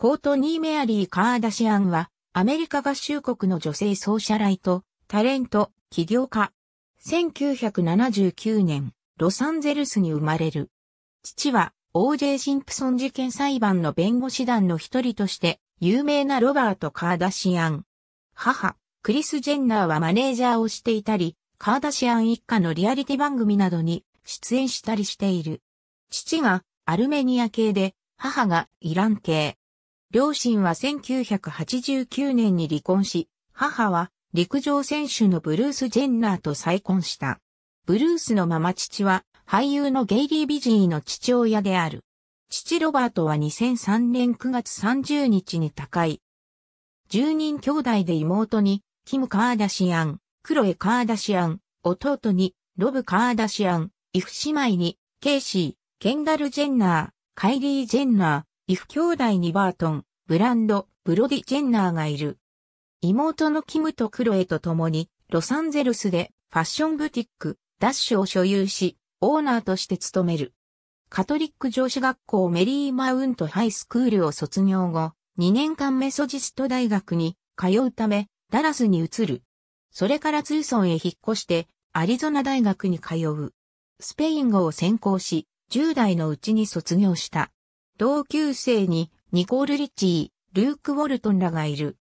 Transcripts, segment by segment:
コートニー・メアリー・カーダシアンは、アメリカ合衆国の女性ソーシャライト、タレント、起業家。1979年、ロサンゼルスに生まれる。父は、O.J. シンプソン事件裁判の弁護士団の一人として、有名なロバート・カーダシアン。母、クリス・ジェンナーはマネージャーをしていたり、カーダシアン一家のリアリティ番組などに出演したりしている。父がアルメニア系で、母がイラン系。両親は1989年に離婚し、母は陸上選手のブルース・ジェンナーと再婚した。ブルースのまま父は俳優のゲイリー・ビジーの父親である。父ロバートは2003年9月30日に他界。10人兄弟で妹に、キム・カーダシアン、クロエ・カーダシアン、弟に、ロブ・カーダシアン、イフ姉妹に、ケイシー、ケンダル・ジェンナー、カイリー・ジェンナー、イフ兄弟にバートン、ブランド、ブロディ・ジェンナーがいる。妹のキムとクロエと共に、ロサンゼルスでファッションブティック、ダッシュを所有し、オーナーとして務める。カトリック女子学校メリーマウントハイスクールを卒業後、2年間メソジスト大学に通うため、ダラスに移る。それからツーソンへ引っ越して、アリゾナ大学に通う。スペイン語を専攻し、10代のうちに卒業した。同級生にニコール・リッチー、ルーク・ウォルトンらがいる。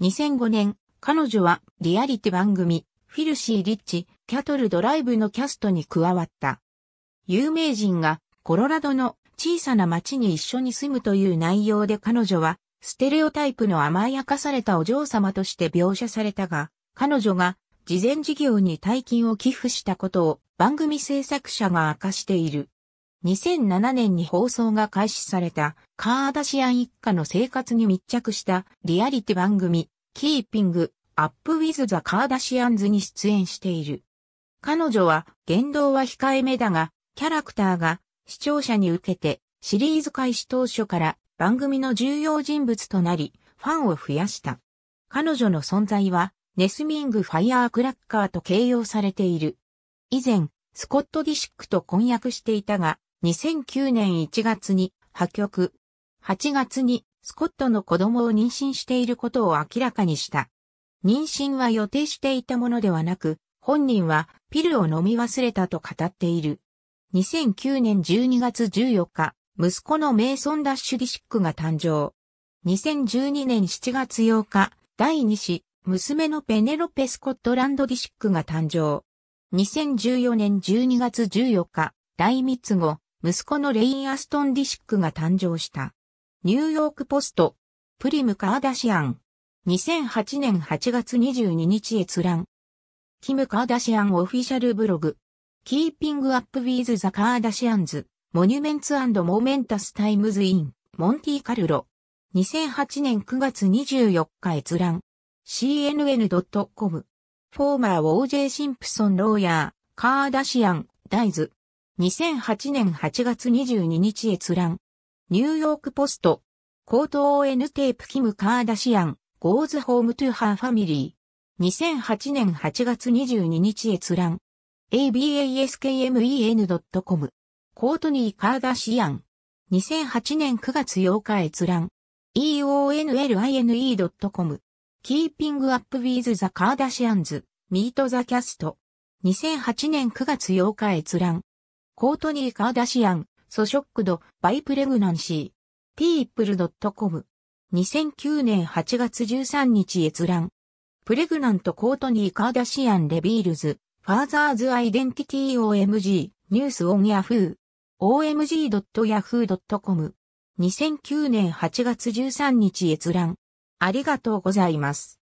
2005年、彼女はリアリティ番組、フィルシー・リッチ、キャトル・ドライブのキャストに加わった。有名人がコロラドの小さな町に一緒に住むという内容で彼女は、ステレオタイプの甘やかされたお嬢様として描写されたが、彼女が事前事業に大金を寄付したことを番組制作者が明かしている。2007年に放送が開始されたカーダシアン一家の生活に密着したリアリティ番組キーピングアップウィズ・ザ・カーダシアンズに出演している。彼女は言動は控えめだがキャラクターが視聴者に受けてシリーズ開始当初から番組の重要人物となりファンを増やした。彼女の存在はネスミング・ファイアークラッカーと形容されている。以前、スコット・ディシックと婚約していたが、2009年1月に破局。8月にスコットの子供を妊娠していることを明らかにした。妊娠は予定していたものではなく、本人はピルを飲み忘れたと語っている。2009年12月14日、息子のメイソン・ダッシュ・ディシックが誕生。2012年7月8日、第2子、娘のペネロペ・スコットランド・ディシックが誕生。2014年12月14日、大密後、息子のレイン・アストン・ディシックが誕生した。ニューヨークポスト、プリム・カーダシアン。2008年8月22日閲覧。キム・カーダシアンオフィシャルブログ。キーピング・アップ・ウィーズ・ザ・カーダシアンズ。モニュメンツ・アンド・モ u m タ n t s イ n d ン o m e n t o u s 2008年9月24日閲覧。cnn.com。フォーマーーェイ・シンプソン・ローヤー、カーダシアン、ダイズ。2008年8月22日閲覧。ニューヨークポスト。コート ON テープキム・カーダシアン、ゴーズホームトゥハーファミリー。2008年8月22日閲覧。abaskmen.com。コートニー・カーダシアン。2008年9月8日閲覧。eonline.com。Keeping Up with the Kardashians, Meet the Cast。2008年9月8日閲覧。コートニー・カーダシアン、ソショックド、バイプレグナンシー、people.com。2009年8月13日閲覧。プレグナント・コートニー・カーダシアン・レビールズ、ファーザーズ・アイデンティティ OMG、ニュース・オン・ヤフー。omg.yahoo.com。2009年8月13日閲覧。ありがとうございます。